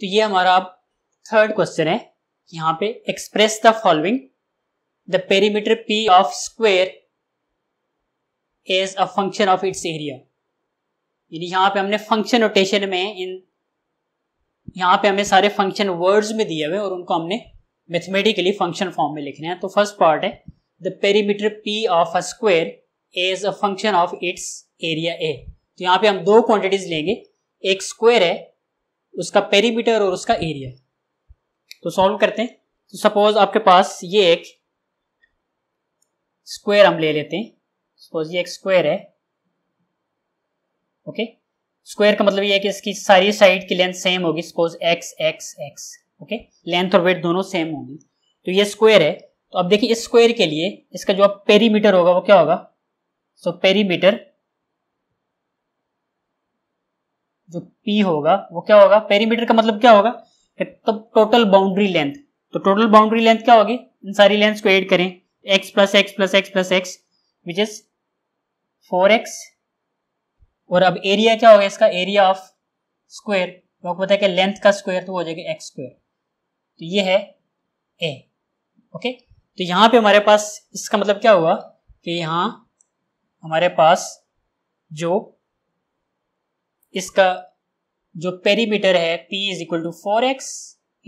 तो ये हमारा अब थर्ड क्वेश्चन है यहाँ पे express the following the perimeter P of square is a function of its area यानी यहाँ पे हमने फंक्शन नोटेशन में इन यहाँ पे हमें सारे फंक्शन वर्ड्स में दिए हुए और उनको हमने मैथमेटिकली फंक्शन फॉर्म में लिखने हैं तो फर्स्ट पार्ट है the perimeter P of a square is a function of its area A तो यहाँ पे हम दो क्वांटिटीज लेंगे एक स्क्वेयर है उसका पेरीमीटर और उसका एरिया तो सॉल्व करते हैं तो सपोज आपके पास ये एक स्क्वायर हम ले लेते हैं सपोज ये एक स्क्वायर है ओके स्क्वायर का मतलब ये है कि इसकी सारी साइड की लेंथ सेम होगी suppose x x x okay length और वेट दोनों सेम होगी तो ये स्क्वायर है तो अब देखिए इस स्क्वायर के लिए इसका जो पेरीमीटर होगा वो क्या होगा सो पेरीमीटर जो पी होगा वो क्या होगा पेरीमीटर का मतलब क्या होगा कि तो टोटल बाउंड्री लेंथ तो टोटल बाउंड्री लेंथ क्या होगी इन सारी लेंथ को एड करें x plus x plus x plus x which is four x और अब एरिया क्या होगा इसका एरिया ऑफ स्क्वेयर तो पता है कि लेंथ का स्क्वायर तो हो जाएगा एक्स स्क्वायर तो ये है ए ओके तो यहाँ पे हमारे पास इसका मतलब क्या हुआ कि यहाँ हमारे पास जो इसका जो पेरीमीटर है P is equal to four x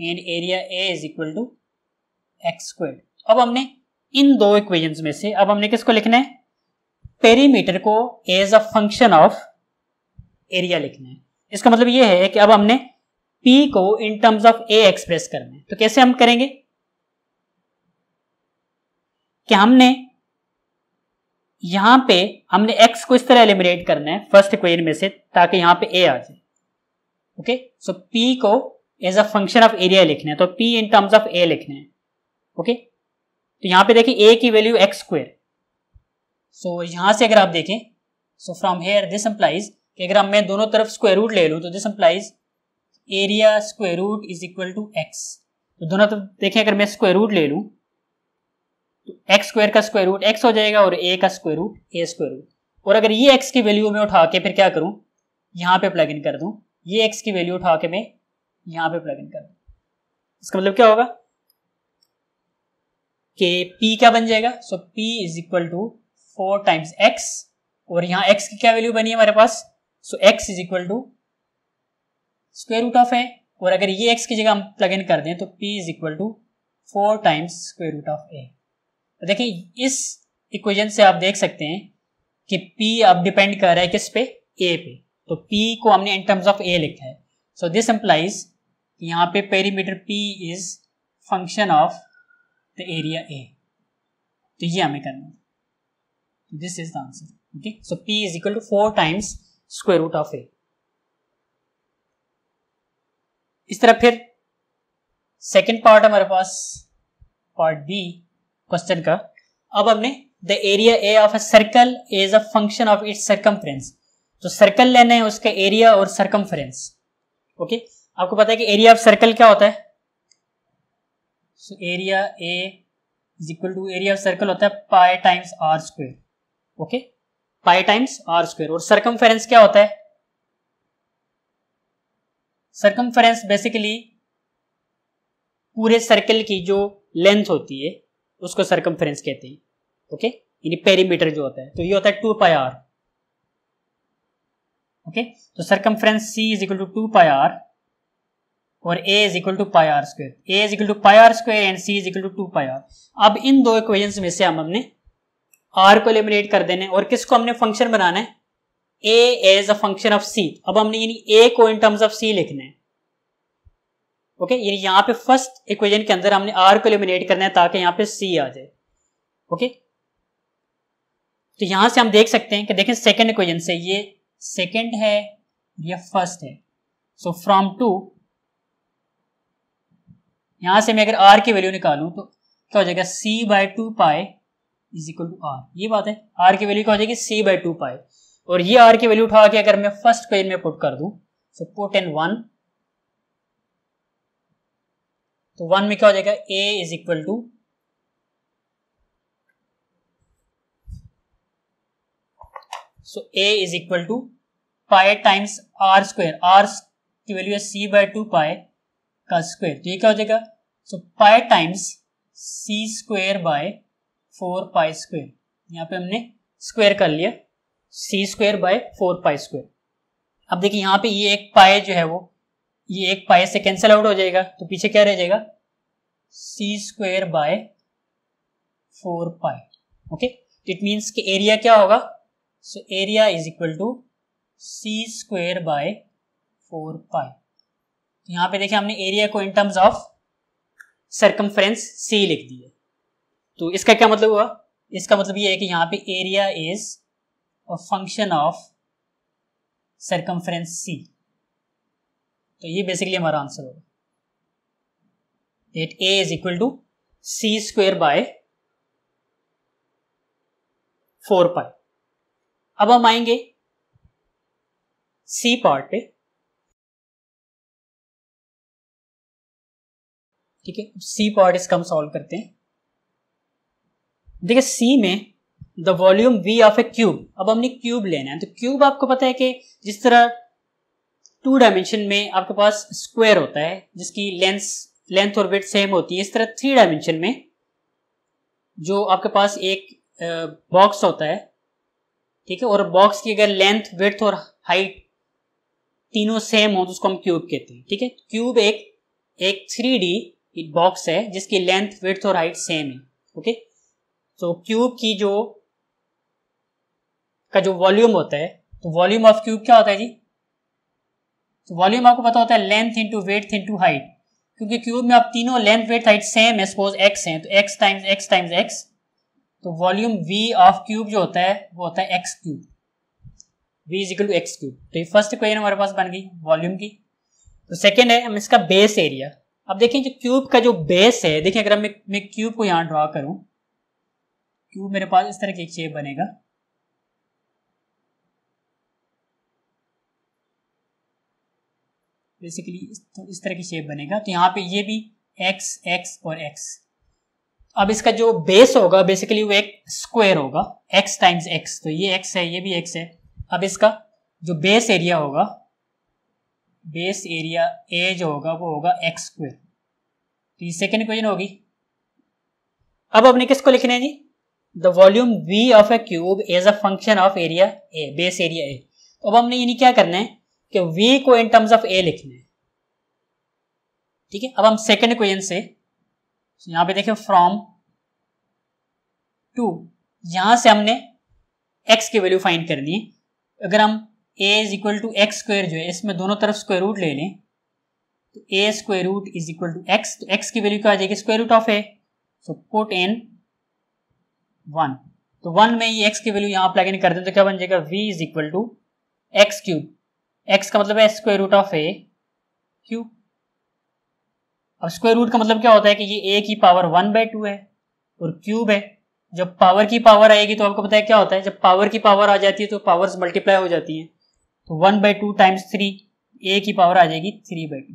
and area A is equal to x squared अब हमने इन दो इक्वेशंस में से अब हमने किसको लिखना है पेरीमीटर को as a function of area लिखना है इसका मतलब ये है कि अब हमने P को in terms of A express करना है तो कैसे हम करेंगे कि हमने यहां पे हमने x को इस तरह एलिमिनेट करना है फर्स्ट इक्वेशन में से ताकि यहां पे a आ जाए ओके सो p को as a function of area लिखना है तो p in terms of a लिखना है ओके okay? तो यहां पे देखिए a की वैल्यू एक्स स्क्वेयर सो यहां से अगर आप देखें so from here this implies कि अगर हम मैं दोनों तरफ स्क्वायर रूट ले लू तो this implies area square root is equal to x तो दोनों तरफ देखें अगर मैं स्क्वायर रूट ले लू तो एक्स स्क्वायर का स्क्वायर रूट एक्स हो जाएगा और ए का square root A square root और अगर ये एक्स की वैल्यू में उठा के फिर क्या करूँ यहाँ पे प्लग इन कर दूँ ये एक्स की वैल्यू उठा के मैं यहाँ पे प्लग इन कर दूँ इसका मतलब क्या होगा कि पी क्या बन जाएगा so P is equal to four times x और यहाँ एक्स की क्या वैल्यू बनी है हमारे पास so x is equal to square root of है और अगर ये एक्स की जगह हम प्लग इन कर दें तो P is equal to four times square root of A तो देखिए इस इक्वेशन से आप देख सकते हैं कि P अब डिपेंड कर रहा है किस पे A पे तो P को हमने इन टर्म्स ऑफ A लिखा है सो दिस एम्प्लाइज यहाँ पे perimeter P is function of the area A तो ये हमें करना है this is the answer okay so P is equal to four times square root of A इस तरह फिर सेकेंड पार्ट हमारे पास पार्ट बी क्वेश्चन का अब हमने the area A of a circle is a function of its circumference तो circle लेना है उसका एरिया और सर्कम्फ्रेंस ओके आपको पता है कि एरिया ऑफ सर्कल क्या होता है so area A is equal to area of circle होता है pi times r square okay pi times r square और सर्कम्फ्रेंस क्या होता है सर्कम्फ्रेंस बेसिकली पूरे सर्कल की जो लेंथ होती है उसको सरकमफ्रेंस कहते हैं ओके यानी पेरीमीटर जो होता है तो ये होता है टू पाई आर ओके तो circumference C is equal to two pi r और A is equal to pi r square A is equal to pi r square and C is equal to two pi r अब इन दो equation में से हम हमने are को eliminate कर देने और किसको हमने फंक्शन बनाना है A as a function of C अब हमने यानी ए को इन टर्म्स ऑफ सी लिखना है ओके यानी यहाँ पे फर्स्ट इक्वेजन के अंदर हमने आर को एलिमिनेट करना है ताकि यहाँ पे सी आ जाए ओके तो यहां से हम देख सकते हैं कि देखें सेकेंड इक्वेजन से ये सेकेंड है ये फर्स्ट है सो फ्रॉम टू यहां से मैं अगर आर की वैल्यू निकालू तो क्या हो जाएगा C by two pi is equal to r ये बात है आर की वैल्यू क्या हो जाएगी सी बाय टू पाए और ये आर की वैल्यू उठा के अगर मैं फर्स्ट क्वेजन में पुट कर दू सो पुट एन वन तो वन में क्या हो जाएगा A is equal to so A is equal to pi times r square r की वैल्यू है सी बाय टू पाए का स्क्वायर तो ये क्या हो जाएगा so pi times C square by four pi square यहाँ पे हमने स्क्वायर कर लिया C square by four pi square अब देखिए यहाँ पे ये एक पाए जो है वो ये एक पाई से कैंसिल आउट हो जाएगा तो पीछे क्या रह जाएगा C square by four pi okay it means कि एरिया क्या होगा so area is equal to C square by four pi यहां पे देखिए हमने एरिया को in terms of circumference C लिख दिया तो इसका क्या मतलब हुआ इसका मतलब ये है कि यहाँ पे area is a function of circumference C तो ये बेसिकली हमारा आंसर होगा that A is equal to C square by four pi अब हम आएंगे सी पार्ट पे ठीक है सी पार्ट इसका हम सॉल्व करते हैं देखिए सी में the volume V of a cube अब हमने क्यूब लेना है तो क्यूब आपको पता है कि जिस तरह टू डायमेंशन में आपके पास स्क्वायर होता है जिसकी लेंथ लेंथ और वेथ सेम होती है इस तरह थ्री डायमेंशन में जो आपके पास एक बॉक्स होता है ठीक है और बॉक्स की अगर लेंथ वेथ और हाइट तीनों सेम हो तो उसको हम क्यूब कहते हैं ठीक है क्यूब एक एक थ्री डी बॉक्स है जिसकी लेंथ वेथ और हाइट सेम है ओके तो क्यूब की जो का जो वॉल्यूम होता है तो वॉल्यूम ऑफ क्यूब क्या होता है जी तो वॉल्यूम आपको पता होता है length into width into height क्योंकि क्यूब में आप तीनों लेंथ वेट हाइट सेम है सपोज एक्स हैं तो x times x times x तो वॉल्यूम वी ऑफ क्यूब जो होता है वो होता है x cube V is equal to x cube तो ये फर्स्ट इक्वेशन हमारे पास बन गई वॉल्यूम की तो सेकेंड है हम इसका बेस एरिया अब देखिए जो क्यूब का जो बेस है देखिए अगर मैं मैं क्यूब को यहाँ ड्रॉ करूँ क्यूब मेरे पास इस तरह की एक शेप बनेगा बेसिकली तो इस तरह की शेप बनेगा तो यहाँ पे ये भी एक्स एक्स और एक्स अब इसका जो बेस होगा बेसिकली वो एक स्क्वायर होगा एक्स टाइम्स एक्स तो ये एक्स है ये भी एक्स है अब इसका जो बेस एरिया होगा बेस एरिया ए जो होगा वो होगा एक्स स्क्वायर तो ये सेकेंड क्वेश्चन होगी अब अपने किसको लिखना है G the volume V of a cube as a function of area A base area A अब हमने यानी क्या करना है कि v को इन टर्म्स ऑफ a लिखना है ठीक है अब हम सेकेंड इक्वेशन से यहां पे देखें फ्रॉम टू यहां से हमने एक्स की वैल्यू फाइंड करनी है अगर हम A is equal to x square जो है इसमें दोनों तरफ स्क्वायर रूट ले लें तो A square root is equal to x तो एक्स की वैल्यू क्या आ जाएगी square root of A so put in one तो वन में ये x की वैल्यू यहां प्लग इन कर दें तो क्या बन जाएगा V is equal to x cube x का मतलब है square root of A cube अब स्क्वायर रूट का मतलब क्या होता है कि ये ए की पावर वन बाय टू है और क्यूब है जब पावर की पावर आएगी तो आपको पता है क्या होता है जब पावर की पावर आ जाती है तो पावर्स मल्टीप्लाई हो जाती हैं तो one by two times three A की पावर आ जाएगी three by two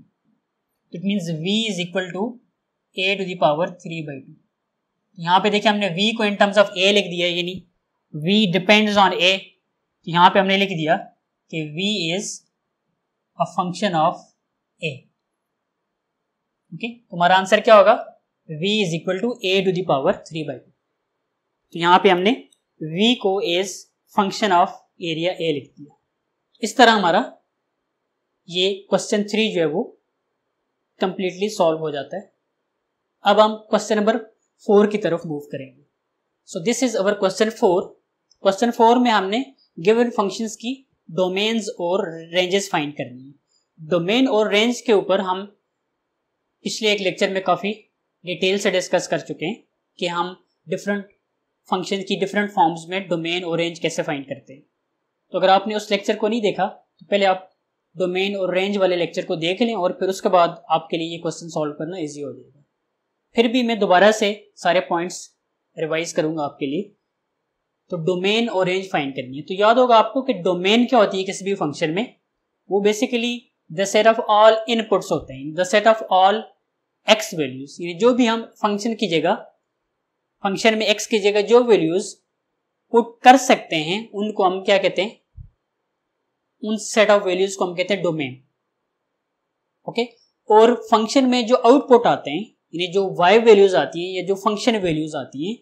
it means V is equal to A to the power three by two यहाँ पे देखिए हमने वी को इन टर्म्स ऑफ ए लिख दिया नहीं वी डिपेंड्स ऑन ए यहाँ पे हमने लिख दिया कि v is a function of a okay तुम्हारा आंसर क्या होगा v is equal to A to the power three by two तो यहां पे हमने v को as function of area A लिख दिया इस तरह हमारा ये क्वेश्चन थ्री जो है वो कंप्लीटली सॉल्व हो जाता है अब हम क्वेश्चन नंबर फोर की तरफ मूव करेंगे so this is our question four question four में हमने गिवन फंक्शंस की डोमेन्स और रेंजेस फाइंड करनी है डोमेन और रेंज के ऊपर हम पिछले एक लेक्चर में काफ़ी डिटेल से डिस्कस कर चुके हैं कि हम डिफरेंट फंक्शन की डिफरेंट फॉर्म्स में डोमेन और रेंज कैसे फाइंड करते हैं तो अगर आपने उस लेक्चर को नहीं देखा तो पहले आप डोमेन और रेंज वाले लेक्चर को देख लें और फिर उसके बाद आपके लिए ये क्वेश्चन सॉल्व करना ईजी हो जाएगा फिर भी मैं दोबारा से सारे पॉइंट्स रिवाइज करूँगा आपके लिए तो डोमेन और रेंज फाइंड करनी है तो याद होगा आपको कि डोमेन क्या होती है किसी भी फंक्शन में वो basically the set of all inputs होते हैं the set of all x values यानी जो भी हम फंक्शन की जगह फंक्शन में एक्स की जगह जो वैल्यूज पुट कर सकते हैं उनको हम क्या कहते हैं उन सेट ऑफ वैल्यूज को हम कहते हैं डोमेन ओके और फंक्शन में जो आउटपुट आते हैं यानी जो वाई वैल्यूज आती हैं या जो फंक्शन वैल्यूज आती हैं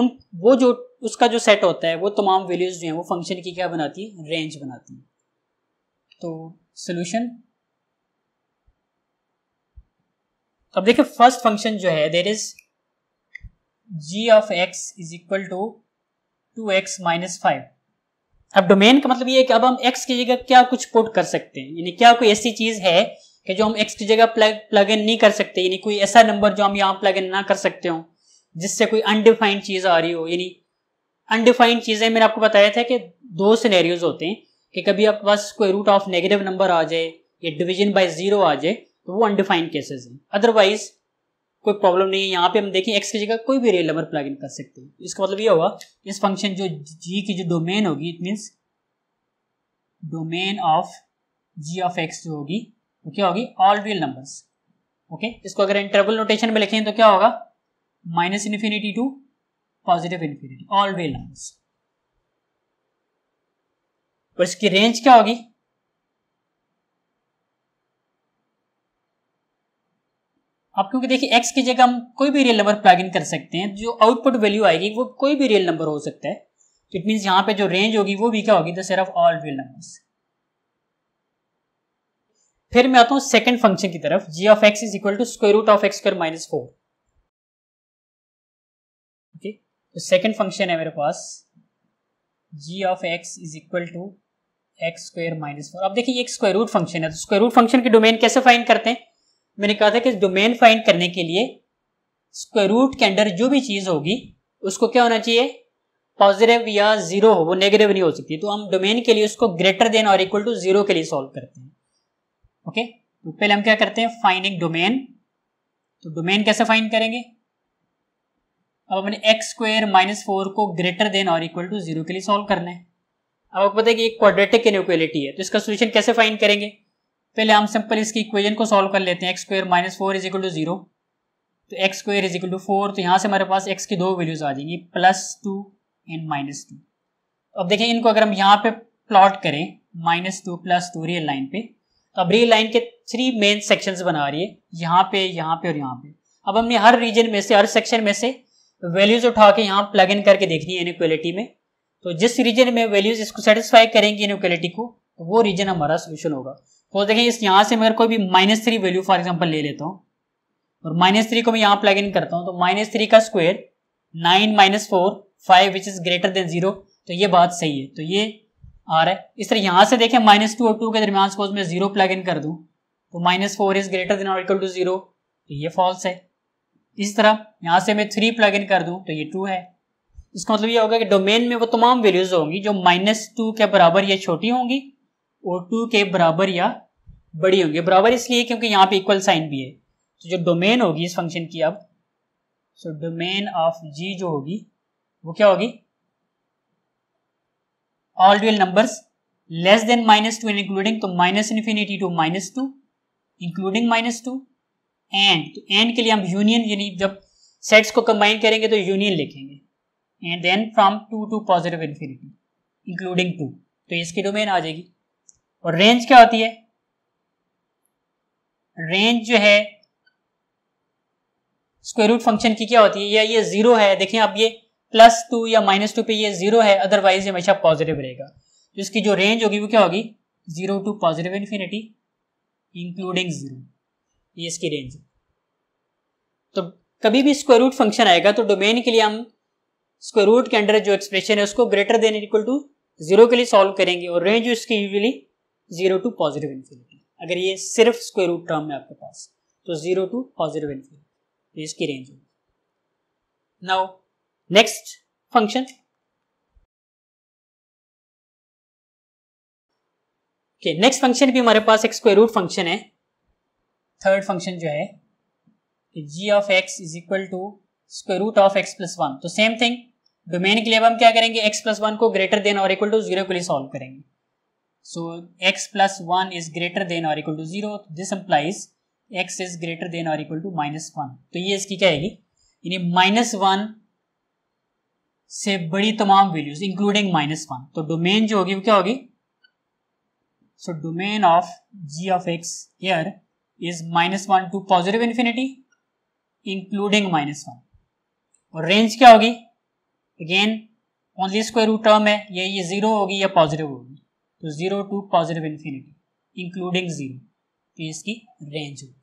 उन वो जो उसका जो सेट होता है वो तमाम वैल्यूज जो हैं वो फंक्शन की क्या बनाती है रेंज बनाती है तो सोल्यूशन अब देखिए फर्स्ट फंक्शन जो है there is g of x is equal to two x minus five अब डोमेन का मतलब ये है कि अब हम x की जगह क्या कुछ पुट कर सकते हैं यानी क्या कोई ऐसी चीज है कि जो हम x की जगह प्लग प्लग इन नहीं कर सकते यानी कोई ऐसा नंबर जो हम यहाँ प्लग इन ना कर सकते हो जिससे कोई अनडिफाइंड चीज आ रही हो यानी अनडिफाइंड चीज़ें मैंने आपको बताया था कि दो सिनेरियोज होते हैं कि कभी आपके पास कोई रूट ऑफ नेगेटिव नंबर आ जाए या डिवीजन बाय जीरो आ जाए तो वो अनडिफाइंड केसेस हैं अदरवाइज कोई प्रॉब्लम नहीं है यहाँ पे हम देखें एक्स की जगह कोई भी रियल नंबर प्लग इन कर सकते हैं इसका मतलब ये होगा इस फंक्शन जो जी की जो डोमेन होगी it means domain of g of x जो होगी वो क्या होगी ऑल रियल नंबर्स ओके इसको अगर इंटरवल नोटेशन में लिखें तो क्या होगा minus infinity to positive infinity all way long और इसकी रेंज क्या होगी अब क्योंकि देखिए एक्स की जगह हम कोई भी रियल नंबर प्लग इन कर सकते हैं जो आउटपुट वैल्यू आएगी वो कोई भी रियल नंबर हो सकता है तो इट मीन्स यहां पे जो रेंज होगी वो भी क्या होगी the set of all real numbers फिर मैं आता हूं सेकंड फंक्शन की तरफ g of x is equal to square root of x square minus four तो सेकेंड फंक्शन है मेरे पास g of x is equal to x square minus four अब देखिए एक स्क्वायर रूट फंक्शन है तो स्क्वायर रूट फंक्शन की डोमेन कैसे फाइंड करते हैं मैंने कहा था कि डोमेन फाइंड करने के लिए स्क्वायर रूट के अंडर जो भी चीज़ होगी उसको क्या होना चाहिए पॉजिटिव या जीरो हो वो नेगेटिव नहीं हो सकती तो हम डोमेन के लिए उसको ग्रेटर देन और इक्वल टू जीरो के लिए सॉल्व करते हैं ओके तो पहले हम क्या करते हैं फाइनिंग डोमेन तो डोमेन कैसे फाइंड करेंगे अब अपने एक्स स्क्वायर माइनस फोर को ग्रेटर देन और इक्वल टू जीरो के लिए सॉल्व करना है अब आपको पता है कि एक क्वाड्रेटिक इनक्वलिटी है तो इसका सोल्यूशन कैसे फाइंड करेंगे पहले हम सिंपल इसकी इक्वेजन को सॉल्व कर लेते हैं x square minus four is equal to zero तो x square is equal to four तो यहाँ से हमारे पास एक्स की दो वैल्यूज आ जाएंगी plus two and minus two अब देखें इनको अगर हम यहाँ पे प्लॉट करें minus two plus two real line पे तो अब रियल लाइन के थ्री मेन सेक्शंस बना रही है यहाँ पे यहाँ पे और यहाँ पे अब हमने हर रीजन में से हर सेक्शन में से वैल्यूज उठा के यहाँ प्लग इन करके देखनी है इनक्वालिटी में तो जिस रीजन में वैल्यूज इसको सेटिस्फाई करेंगे इनक्वालिटी को तो वो रीजन हमारा सोल्यूशन होगा तो देखें इस यहाँ से मैं कोई भी minus three value for example ले लेता हूँ और माइनस थ्री को मैं यहाँ प्लग इन करता हूँ तो माइनस थ्री का square nine minus four five which is greater than zero तो ये बात सही है तो ये आ रहा है इस तरह यहाँ से देखें माइनस टू और टू के दरमियान सपोज मैं जीरो प्लग इन कर दूँ तो minus four is greater than और इक्वल टू जीरो तो ये फॉल्स है इसी तरह यहाँ से मैं थ्री प्लग इन कर दूँ तो ये टू है इसका मतलब ये होगा कि डोमेन में वो तमाम वैल्यूज होंगी जो माइनस टू के बराबर या छोटी होंगी और टू के बराबर या बड़ी होंगी बराबर इसलिए क्योंकि यहाँ पे इक्वल साइन भी है तो जो डोमेन होगी इस फंक्शन की अब सो डोमेन ऑफ जी जो होगी वो क्या होगी all real numbers less than minus two including minus infinity to minus two including minus two and तो एंड के लिए हम यूनियन यानी जब सेट्स को कंबाइन करेंगे तो यूनियन लिखेंगे and then from two to positive infinity including two तो इसकी डोमेन आ जाएगी और रेंज क्या होती है रेंज जो है स्क्वायर रूट फंक्शन की क्या होती है या ये जीरो है देखें आप ये प्लस टू या माइनस टू पे ये जीरो है अदरवाइज ये हमेशा पॉजिटिव रहेगा तो इसकी जो रेंज होगी वो क्या होगी zero to positive infinity including zero ये इसकी रेंज है तो कभी भी स्क्वायर रूट फंक्शन आएगा तो डोमेन के लिए हम स्क्वायर रूट के अंडर जो एक्सप्रेशन है उसको greater than equal to zero के लिए सॉल्व करेंगे और रेंज उसकी usually zero to positive infinity अगर ये सिर्फ स्क्वायर रूट टर्म है आपके पास तो जीरो टू पॉजिटिव इन्फिनिटी इसकी रेंज होगी now next function next function भी हमारे पास एक स्क्वायर रूट फंक्शन है थर्ड फंक्शन जो है कि g of x is equal to square root of x plus one तो सेम थिंग डोमेन के लिए अब हम क्या करेंगे एक्स प्लस वन को ग्रेटर देन और इक्वल टू जीरो के लिए सॉल्व करेंगे so x plus one is greater than और equal to zero this implies x is greater than और इक्वल टू माइनस वन तो ये इसकी क्या आएगी यानी माइनस वन से बड़ी तमाम वैल्यूज इंक्लूडिंग माइनस वन तो डोमेन जो होगी वो क्या होगी so domain of g of x here is minus one to positive infinity including minus one और रेंज क्या होगी again only square root term है ये ये जीरो होगी या पॉजिटिव होगी तो zero to positive infinity including zero तो इसकी रेंज होगी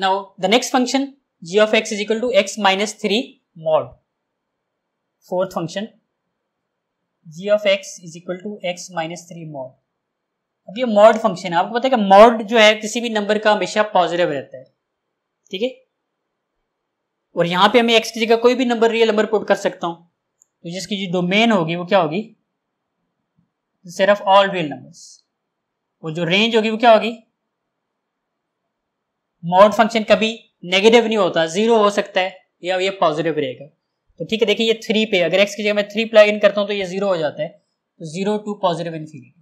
now the next function g of x is equal to x minus three mod fourth function g of x is equal to x minus three mod अब ये mod function है आपको पता है कि मॉड जो है किसी भी नंबर का हमेशा पॉजिटिव रहता है ठीक है और यहां पे हमें एक्स की जगह कोई भी नंबर रियल नंबर पुट कर सकता हूं तो जिसकी जो डोमेन होगी वो क्या होगी सिर्फ ऑल रियल नंबर्स वो जो रेंज होगी वो क्या होगी मॉड फंक्शन कभी नेगेटिव नहीं होता जीरो हो सकता है या ये पॉजिटिव रहेगा तो ठीक है देखिए ये थ्री पे अगर एक्स की जगह मैं थ्री प्लग इन करता हूं तो ये जीरो हो जाता है तो zero to positive infinity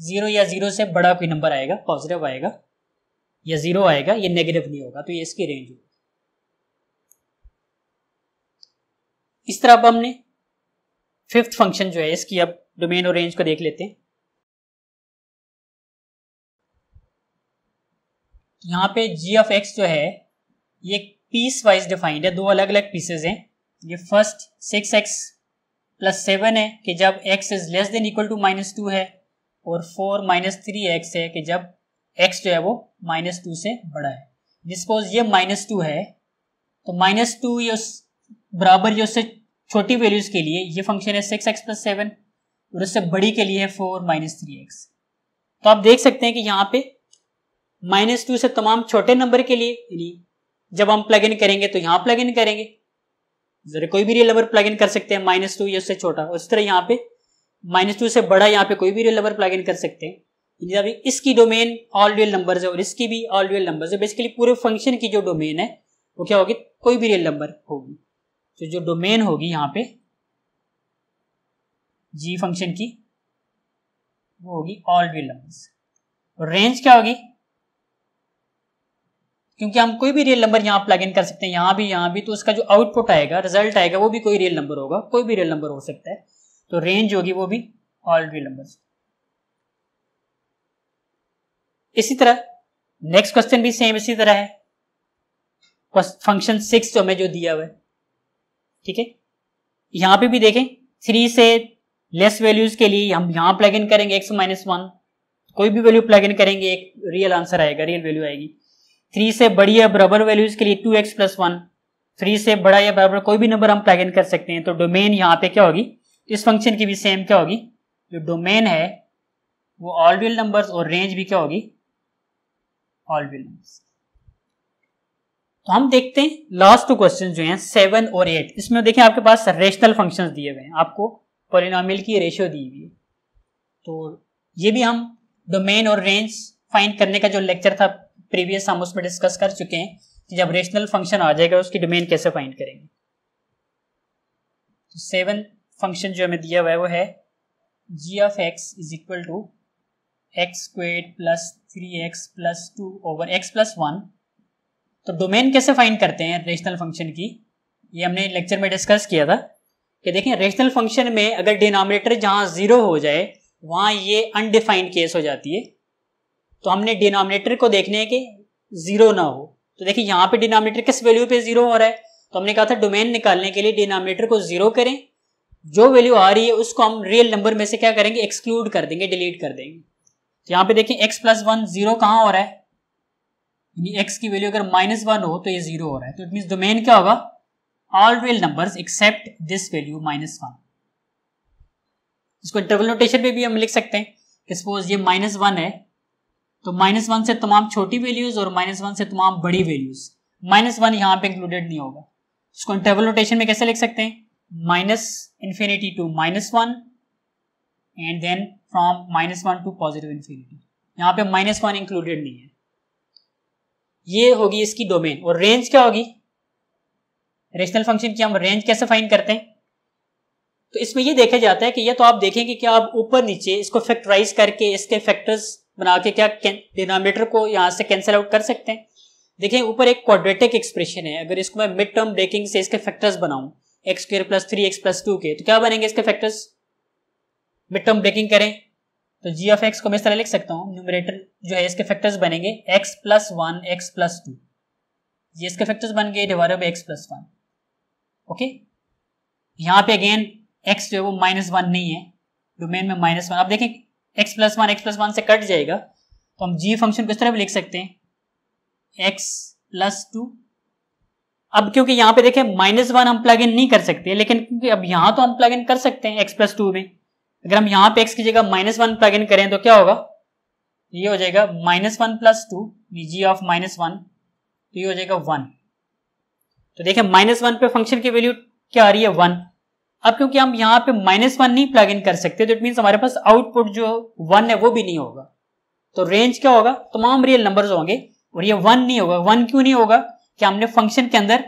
zero या जीरो से बड़ा कोई नंबर आएगा पॉजिटिव आएगा या जीरो आएगा ये नेगेटिव नहीं होगा तो ये इसकी रेंज होगी इस तरह अब हमने फिफ्थ फंक्शन जो है इसकी अब डोमेन और रेंज को देख लेते हैं यहाँ पे जी ऑफ एक्स जो है ये पीस वाइज डिफाइंड है दो अलग अलग पीसेज हैं ये first six x plus seven है कि जब x is less than equal to minus two है और फोर माइनस थ्री एक्स है कि जब एक्स जो है वो माइनस टू से बड़ा है डिस्पोज ये माइनस टू है तो माइनस टू ये बराबर ये उससे छोटी वैल्यूज के लिए ये फंक्शन है सिक्स एक्स प्लस सेवन और उससे बड़ी के लिए है फोर माइनस थ्री एक्स तो आप देख सकते हैं कि यहाँ पे माइनस टू से तमाम छोटे नंबर के लिए यानी जब हम प्लग इन करेंगे तो यहाँ प्लग इन करेंगे जरा कोई भी रियल नंबर प्लग इन कर सकते हैं माइनस टू या उससे छोटा उस तरह यहाँ पे माइनस टू से बड़ा यहाँ पे कोई भी रियल नंबर प्लग इन कर सकते हैं अभी इसकी डोमेन ऑल रियल नंबर है और इसकी भी ऑल रियल नंबर है बेसिकली पूरे फंक्शन की जो डोमेन है वो क्या होगी कोई भी रियल नंबर होगी तो जो डोमेन होगी यहाँ पे जी फंक्शन की वो होगी ऑल रियल नंबर और रेंज क्या होगी क्योंकि हम कोई भी रियल नंबर यहाँ प्लग इन कर सकते हैं यहाँ भी यहाँ भी तो उसका जो आउटपुट आएगा रिजल्ट आएगा वो भी कोई रियल नंबर होगा कोई भी रियल नंबर हो सकता है तो रेंज होगी वो भी ऑल रियल नंबर्स इसी तरह नेक्स्ट क्वेश्चन भी सेम इसी तरह है फंक्शन सिक्स हमें जो दिया हुआ है ठीक है यहां पे भी देखें थ्री से लेस वैल्यूज के लिए हम यहां प्लग इन करेंगे एक्स माइनस वन कोई भी वैल्यू प्लग इन करेंगे एक रियल आंसर आएगा रियल वैल्यू आएगी थ्री से बड़ी या बराबर वैल्यूज के लिए two x plus one three से बड़ा या बराबर कोई भी नंबर हम प्लग इन कर सकते हैं तो डोमेन यहाँ पे क्या होगी इस फंक्शन की भी सेम क्या होगी जो डोमेन है वो ऑल व्हील नंबर्स और रेंज भी क्या होगी ऑल व्हील नंबर्स तो हम देखते हैं लास्ट टू क्वेश्चन जो हैं सेवन और एट इसमें देखें आपके पास रेशनल फंक्शन दिए हुए हैं आपको पोलिनोमियल की रेशियो दी हुई है तो ये भी हम डोमेन और रेंज फाइंड करने का जो लेक्चर था प्रीवियस हम उसमें डिस्कस कर चुके हैं कि जब रेशनल फंक्शन आ जाएगा उसकी डोमेन कैसे फाइंड करेंगे तो सेवन फंक्शन जो हमें दिया हुआ है वो है g of x is equal to x squared plus three x plus two over x plus one तो डोमेन कैसे फाइंड करते हैं रेशनल फंक्शन की ये हमने लेक्चर में डिस्कस किया था कि देखें रेशनल फंक्शन में अगर डिनोमिनेटर जहाँ ज़ीरो हो जाए वहाँ ये अनडिफाइंड केस हो जाती है तो हमने डिनोमिनेटर को देखने के ज़ीरो ना हो तो देखिए यहाँ पे डिनोमिनेटर किस वैल्यू पे ज़ीरो हो रहा है तो हमने कहा था डोमेन निकालने के लिए डिनोमिनेटर को ज़ीरो करें जो वैल्यू आ रही है उसको हम रियल नंबर में से क्या करेंगे एक्सक्लूड कर देंगे डिलीट कर देंगे तो यहाँ पे देखिए x प्लस वन जीरो कहाँ हो रहा है x की वैल्यू अगर माइनस वन हो तो ये जीरो हो रहा है तो इट मीन डोमेन क्या होगा all real number except this value minus one इसको इंटरवल नोटेशन पे भी हम लिख सकते हैं कि सपोज ये माइनस वन है तो माइनस वन से तमाम छोटी वैल्यूज और माइनस वन से तमाम बड़ी वैल्यूज माइनस वन यहाँ पे इंक्लूडेड नहीं होगा इसको इंटरवल नोटेशन में कैसे लिख सकते हैं minus infinity to minus 1 and then from minus 1 to positive infinity यहाँ पे minus 1 included नहीं है ये होगी इसकी डोमेन और रेंज क्या होगी रेशनल फंक्शन की हम रेंज कैसे find करते हैं तो इसमें ये देखा जाता है कि ये तो आप देखेंगे कि आप ऊपर नीचे इसको factorize करके इसके फैक्टर्स बना के क्या denominator को यहाँ से cancel आउट कर सकते हैं देखिए ऊपर एक क्वाड्रेटिक एक्सप्रेशन है अगर इसको मैं मिड टर्म ब्रेकिंग से इसके फैक्टर्स बनाऊं x square plus three x plus two के तो क्या बनेंगे इसके फैक्टर्स मिड टर्म ब्रेकिंग करें तो जी ऑफ एक्स को मैं इस तरह लिख सकता हूँ न्यूमरेटर जो है इसके फैक्टर्स बनेंगे x plus one x plus two ये इसके फैक्टर्स बन गए divided by x plus one okay यहाँ पे अगेन एक्स जो है वो माइनस वन नहीं है डोमेन में माइनस वन आप देखें x plus one x plus one से कट जाएगा तो हम जी फंक्शन को इस तरह भी लिख सकते हैं एक्स प्लस टू अब क्योंकि यहां पे देखें माइनस वन हम प्लग इन नहीं कर सकते लेकिन क्योंकि अब यहां तो हम प्लग इन कर सकते हैं एक्स प्लस टू में अगर हम यहाँ पे एक्स की जगह माइनस वन प्लग इन करें तो क्या होगा ये हो जाएगा minus one plus two g of minus one तो ये हो जाएगा वन तो देखें माइनस वन पे फंक्शन की वैल्यू क्या आ रही है वन अब क्योंकि हम यहाँ पे माइनस वन नहीं प्लग इन कर सकते तो इट मीन हमारे पास आउटपुट जो वन है वो भी नहीं होगा तो रेंज क्या होगा तमाम रियल नंबर होंगे और ये वन नहीं होगा वन क्यों नहीं होगा कि हमने फंक्शन के अंदर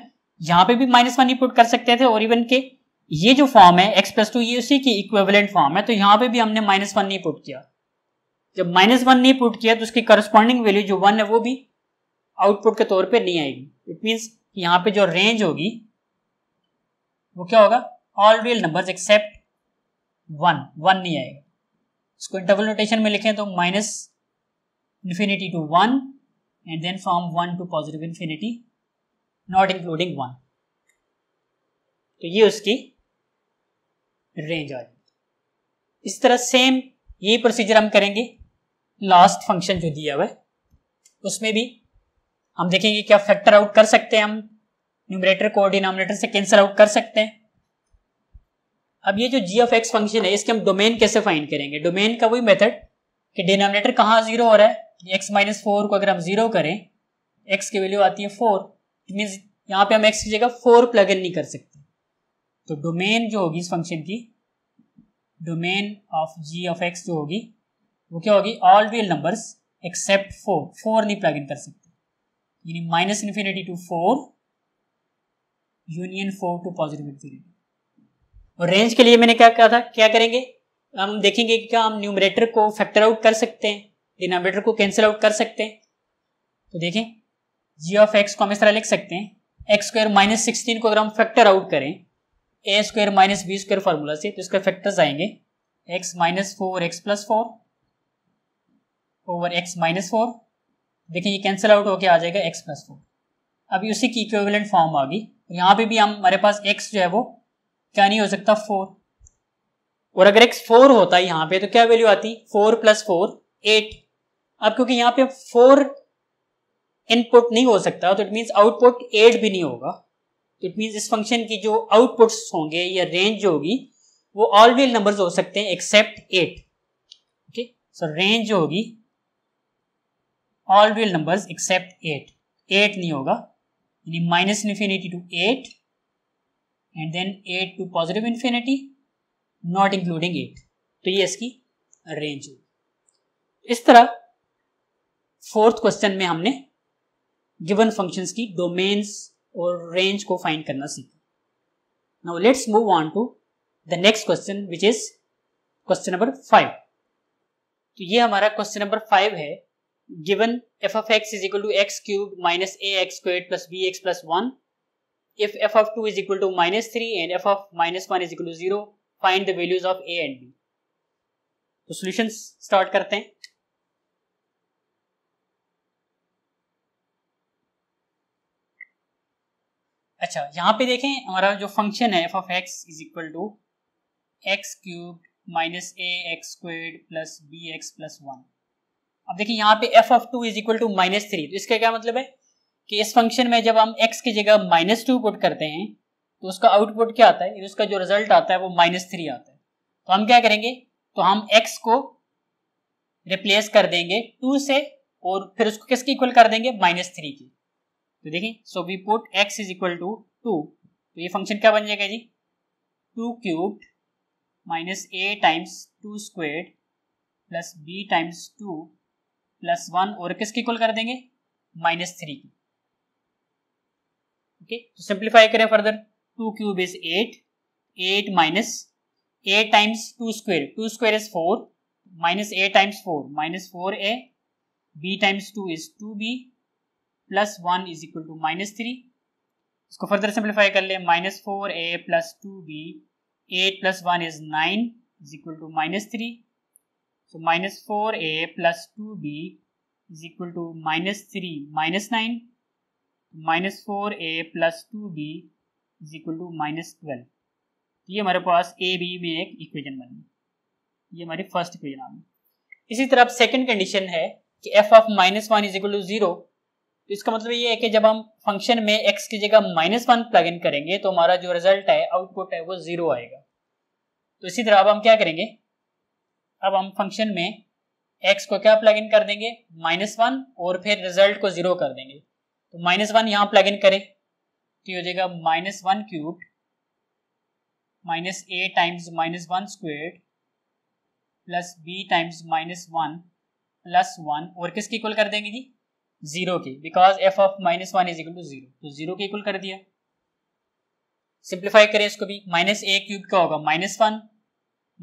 यहां पे भी माइनस वन इनपुट कर सकते थे और इवन के ये जो फॉर्म है एक्स प्लस टू ये उसी की इक्वेवलेंट फॉर्म है तो यहां पे भी हमने माइनस वन नहीं पुट किया जब माइनस वन नहीं पुट किया तो उसकी करस्पॉन्डिंग वैल्यू जो वन है वो भी आउटपुट के तौर पे नहीं आएगी इट मीन्स यहां पे जो रेंज होगी वो क्या होगा all real numbers except one one नहीं आएगा इसको इंटरवल नोटेशन में लिखें तो minus infinity to one and then from one to positive infinity not including one तो ये उसकी रेंज आ जाएगी इस तरह सेम ये प्रोसीजर हम करेंगे लास्ट फंक्शन जो दिया हुआ है उसमें भी हम देखेंगे क्या फैक्टर आउट कर सकते हैं हम न्यूमरेटर को डिनोमिनेटर से कैंसिल आउट कर सकते हैं अब ये जो जी ऑफ एक्स फंक्शन है इसके हम डोमेन कैसे फाइंड करेंगे डोमेन का वही मेथड कि डिनोमिनेटर कहाँ जीरो हो रहा है एक्स माइनस फोर को अगर हम जीरो करें एक्स की वैल्यू आती है फोर इट मीन्स यहाँ पे हम एक्स की जगह फोर प्लग इन नहीं कर सकते तो डोमेन जो होगी इस फंक्शन की domain of g of x जो होगी वो क्या होगी all real numbers except four four नहीं प्लग इन कर सकते यानी minus infinity to four union four to positive infinity और रेंज के लिए मैंने क्या कहा था क्या करेंगे हम देखेंगे कि क्या हम न्यूमरेटर को फैक्टर आउट कर सकते हैं डिनोमिनेटर को कैंसिल आउट कर सकते हैं तो देखें जी ऑफ एक्स को हम इस तरह लिख सकते हैं एक्स स्क्वायर माइनस सिक्सटीन को अगर हम फैक्टर आउट करें a square minus b square formula से तो इसके फैक्टर्स आएंगे x minus four x plus four over x minus four देखिए ये कैंसिल आउट होके आ जाएगा एक्स प्लस फोर अभी उसी की इक्वेलेंट फॉर्म आ गई तो यहाँ पे भी हम हमारे पास एक्स जो है वो क्या नहीं हो सकता फोर और अगर एक्स फोर होता है यहाँ पे तो क्या वैल्यू आती फोर प्लस फोर एट अब क्योंकि यहाँ पे फोर इनपुट नहीं हो सकता तो इट मीन्स आउटपुट एड भी नहीं होगा तो इट मीन्स इस फंक्शन की जो आउटपुट्स होंगे या रेंज जो होगी वो ऑल व्हील नंबर हो सकते हैं except eight okay so range जो होगी all real number except eight eight नहीं होगा यानी minus infinity to eight and then eight to positive infinity not including eight तो ये इसकी रेंज होगी इस तरह फोर्थ क्वेश्चन में हमने गिवन फंक्शंस की डोमेन्स और रेंज को फाइंड करना सीखें now let's move on to the next question which is question number five तो ये हमारा क्वेश्चन नंबर फाइव है given f of x is equal to x cube minus a x square plus b x plus one if f of 2 is equal to minus 3 and f of minus 1 is equal to 0, find the values of a and b. तो so, solutions start करते हैं अच्छा यहाँ पे देखें हमारा जो function है f of x is equal to x cube minus a x squared plus b x plus one अब देखिए यहाँ पे f of two is equal to minus three तो इसका क्या मतलब है कि इस फंक्शन में जब हम x की जगह माइनस टू पुट करते हैं तो उसका आउटपुट क्या आता है उसका जो रिजल्ट आता है वो माइनस थ्री आता है तो हम क्या करेंगे तो हम x को रिप्लेस कर देंगे टू से और फिर उसको किसके इक्वल कर देंगे माइनस थ्री की तो देखें so we put x is equal to two तो ये फंक्शन क्या बन जाएगा जी टू क्यूब माइनस ए times two squared plus B times two plus one और किसके इक्वल कर देंगे माइनस थ्री की ओके तो सिंप्लीफाई करें further two cube is eight eight minus A times two square two square is four minus A times four minus four a b times two is to B plus one is equal to minus three इसको further simplify कर ले minus four A plus two B eight plus one is nine is equal to minus three so minus four A plus two B is equal to minus three minus nine minus four A plus two B is equal to minus twelve ये हमारे पास A B में एक equation गई ये हमारी first equation आ गई इसी तरह सेकंड कंडीशन है कि F of minus one is equal to zero तो इसका मतलब ये है कि जब हम फंक्शन में एक्स की जगह माइनस वन प्लग इन करेंगे तो हमारा जो रिजल्ट है आउटपुट है वो जीरो आएगा तो इसी तरह अब हम क्या करेंगे अब हम फंक्शन में एक्स को क्या प्लग इन कर देंगे माइनस वन और फिर रिजल्ट को जीरो कर देंगे तो माइनस वन यहाँ प्लग इन करें तो हो जाएगा माइनस वन क्यूब माइनस ए times minus one squared plus B times minus one plus one और किसकी इक्वल कर देंगे जी जीरो के because F of minus one is equal to zero तो जीरो के इक्वल कर दिया सिंप्लीफाई करें इसको भी माइनस ए क्यूब का होगा माइनस वन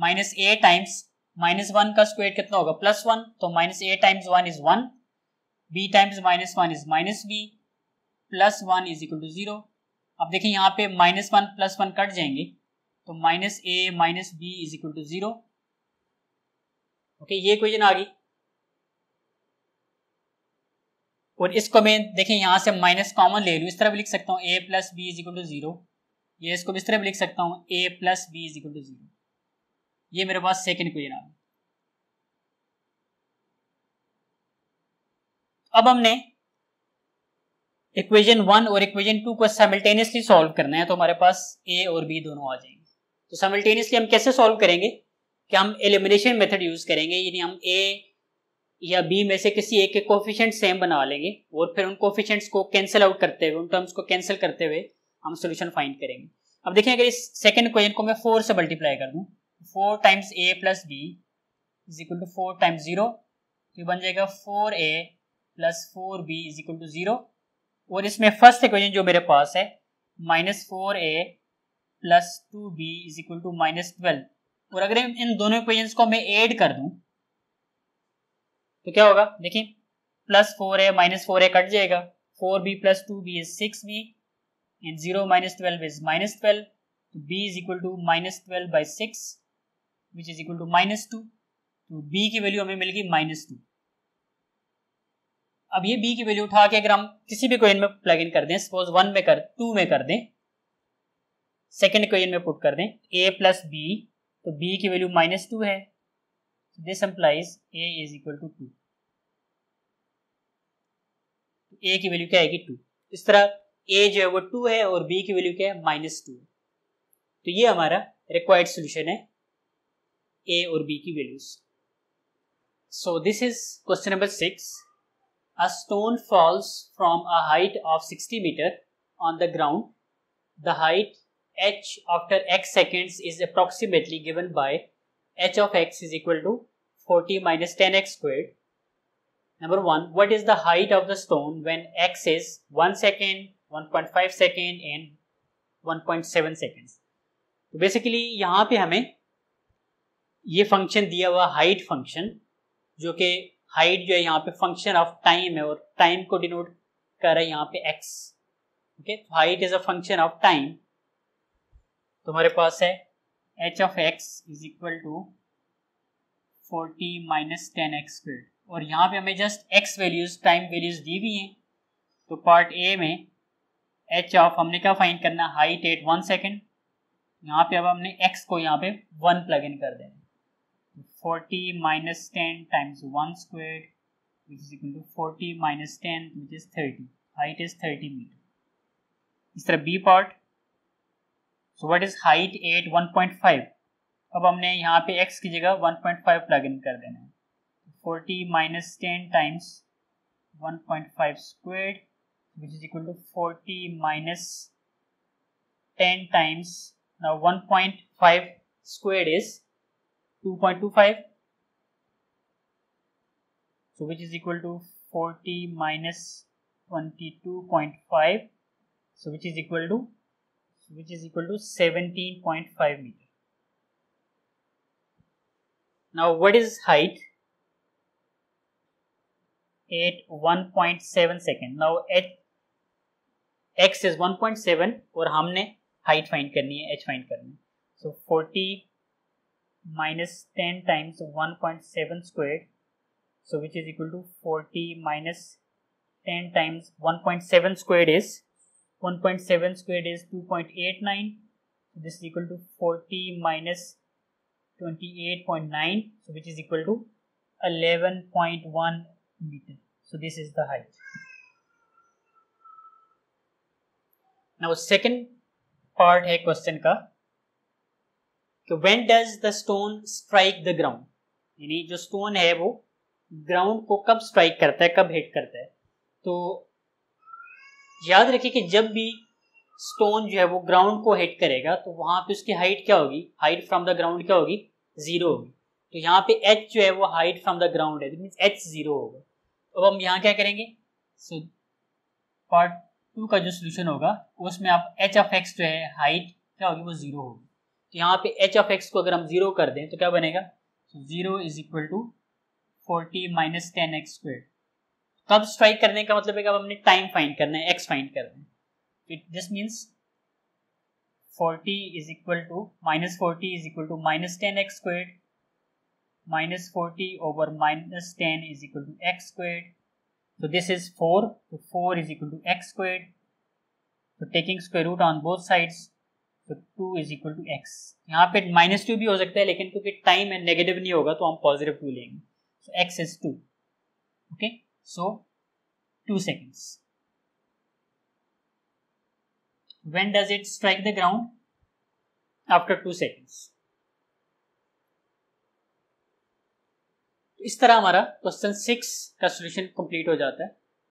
माइनस ए टाइम्स माइनस वन का स्क्वेयर कितना होगा प्लस वन तो minus A times one is one B times minus one is minus B plus one is equal to zero अब देखिए यहाँ पे minus one plus one cut जाएंगे तो minus A minus B is equal to zero okay ये question आ गई और इसको मैं देखें यहाँ से माइनस कॉमन ले लूँ इस तरह भी लिख सकता हूँ A plus B is equal to zero ये इसको भी इस तरह भी लिख सकता हूँ A plus B is equal to zero ये मेरे पास सेकेंड इक्वेजन आ गया अब हमने इक्वेजन वन और इक्वेजन टू को साइमल्टेनियसली सॉल्व करना है तो हमारे पास ए और बी दोनों आ जाएंगे तो साइमल्टेनियसली हम कैसे सॉल्व करेंगे कि हम एलिमिनेशन मेथड यूज करेंगे यानी हम ए या बी में से किसी एक के कोफिशेंट सेम बना लेंगे और फिर उन कोफिशेंट्स को कैंसिल आउट करते हुए उन टर्म्स को कैंसिल करते हुए हम सोल्यूशन फाइंड करेंगे अब देखें अगर इस सेकेंड क्वेश्चन को मैं फोर से मल्टीप्लाई कर दूँ four times A plus B is equal to four times zero तो, तो बन जाएगा four A plus four B is equal to zero और इसमें फर्स्ट इक्वेजन जो मेरे पास है minus four A plus two B is equal to minus twelve और अगर इन दोनों इक्वेजन्स को मैं ऐड कर दूँ तो क्या होगा देखिए प्लस फोर है माइनस फोर है कट जाएगा four B plus two B is six B and zero minus twelve is minus twelve B is equal to minus twelve by six which is equal to minus two तो B तो की value हमें मिलेगी minus two अब ये B की value उठा के अगर हम किसी भी क्वेश्चन में प्लग इन कर दें सपोज वन में कर टू में कर दें सेकेंड क्वेश्चन में पुट कर दें ए प्लस बी तो बी की वैल्यू माइनस टू है this implies a is equal to two तो की वैल्यू क्या आएगी टू इस तरह a जो है वो टू है और बी की वैल्यू क्या है माइनस टू तो ये हमारा रिक्वायर्ड सोल्यूशन है ए और बी की values so this is question number six a stone falls from a height of sixty metre on the ground the height h after x seconds is approximately given by h of x is equal to 40 minus 10x squared. Number 1. What is the height of the stone when x is 1 second, 1.5 second and 1.7 seconds? तो basically यहाँ पे हमें ये function दिया हुआ height function जो कि height जो है यहाँ पे फंक्शन ऑफ टाइम है और टाइम को डिनोट कर रहा है यहाँ पे x okay height is a function of time तुम्हारे पास है H of x is equal to forty minus ten x square और यहाँ पे हमें just x values time values दी हुई हैं तो पार्ट ए में एच ऑफ हमने क्या फाइंड करना हाइट एट वन सेकेंड यहाँ पे अब हमने एक्स को यहाँ पे वन प्लग इन कर देना forty minus ten times one square which is equal to forty minus ten which is thirty height is thirty metre इस तरह B part so what is height at one point five अब हमने यहाँ पे x की जगह 1.5 point five plug in कर देना है forty minus ten times one point five squared which is equal to forty minus ten times one point five squared is two point two five so which is equal to forty minus twenty two point five so which is equal to which is equal to seventeen point five metre Now what is height? At 1.7 second. Now h x is 1.7 और हमने height find करनी है h find करनी So 40 minus 10 times 1.7 squared. So which is equal to 40 minus 10 times 1.7 squared is 1.7 squared is 2.89 this is equal to 40 minus 28.9 so which is equal to 11.1 meter so this is the height now second part hai question ka कि when does the stone strike the ground यानी जो stone है वो ground को कब strike करता है कब हिट करता है तो याद रखिए कि जब भी स्टोन जो है वो ग्राउंड को हिट करेगा तो वहां पे उसकी हाइट क्या होगी हाइट फ्रॉम द ग्राउंड क्या होगी जीरो होगी तो यहाँ पे एच जो है वो हाइट फ्रॉम द ग्राउंड है मीन्स एच जीरो होगा अब हम यहाँ क्या करेंगे सो पार्ट टू का जो सोल्यूशन होगा उसमें आप एच ऑफ एक्स जो है हाइट क्या होगी वो जीरो होगी तो यहाँ पे एच ऑफ एक्स को अगर हम जीरो कर दें तो क्या बनेगा zero is equal to forty minus ten x square कब स्ट्राइक करने का मतलब है कब हमने टाइम फाइंड करना है एक्स फाइंड करना है it this means 40 is equal to minus 40 is equal to minus 10x squared minus 40 over minus 10 is equal to x squared so this is 4 so 4 is equal to x squared so taking square root on both sides so 2 is equal to x. यहाँ पे 2 to भी हो सकता है लेकिन क्योंकि time है negative नहीं होगा तो हम पॉजिटिव टू लेंगे so x is two okay so two when does it strike the ground after two seconds इस तरह हमारा क्वेश्चन सिक्स का सोल्यूशन कंप्लीट हो जाता है